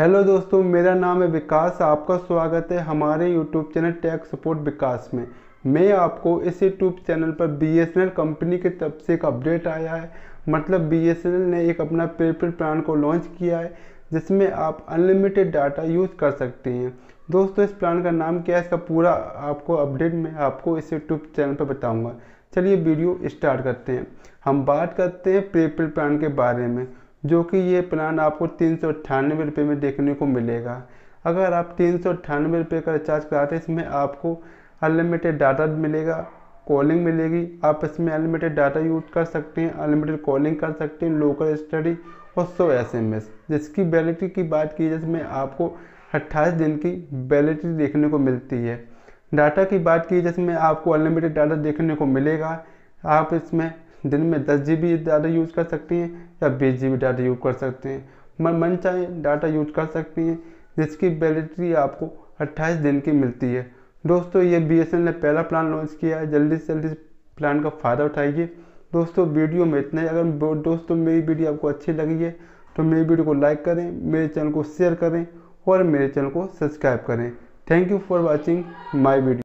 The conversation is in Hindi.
हेलो दोस्तों मेरा नाम है विकास आपका स्वागत है हमारे YouTube channel tax support Vikas में मैं आपको इस यूट्यूब चैनल पर बीएसएनएल कंपनी की तरफ से एक अपडेट आया है मतलब बीएसएनएल ने एक अपना प्रीपेड प्लान को लॉन्च किया है जिसमें आप अनलिमिटेड डाटा यूज़ कर सकते हैं दोस्तों इस प्लान का नाम क्या है इसका पूरा आपको अपडेट मैं आपको इस यूट्यूब चैनल पर बताऊँगा चलिए वीडियो स्टार्ट करते हैं हम बात करते हैं प्रीपेड प्लान के बारे में जो कि ये प्लान आपको तीन सौ अट्ठानवे रुपये में देखने को मिलेगा अगर आप तीन सौ अट्ठानवे रुपये का रिचार्ज कराते हैं इसमें आपको अनलिमिटेड डाटा मिलेगा कॉलिंग मिलेगी आप इसमें अनलिमिटेड डाटा यूज कर सकते हैं अनलिमिटेड कॉलिंग कर सकते हैं लोकल स्टडी और सौ एस एम एस जिसकी वैलिडिटी की बात की जाए इसमें आपको अट्ठाईस दिन की वैलिडिटी देखने को मिलती है डाटा की बात की जाए इसमें आपको अनलिमिटेड डाटा देखने को मिलेगा आप इसमें दिन में दस जी बी डाटा यूज कर सकती हैं या बीस जी बी डाटा यूज कर सकते हैं मन मन चाहे डाटा यूज कर सकती हैं जिसकी वैलिडिटी आपको अट्ठाईस दिन की मिलती है दोस्तों ये बी एस एन ने पहला प्लान लॉन्च किया है जल्दी से जल्दी प्लान का फ़ायदा उठाइए दोस्तों वीडियो में इतना ही अगर दोस्तों मेरी वीडियो आपको अच्छी लगी है तो मेरी वीडियो को लाइक करें मेरे चैनल को शेयर करें और मेरे चैनल को सब्सक्राइब करें thank you for watching my video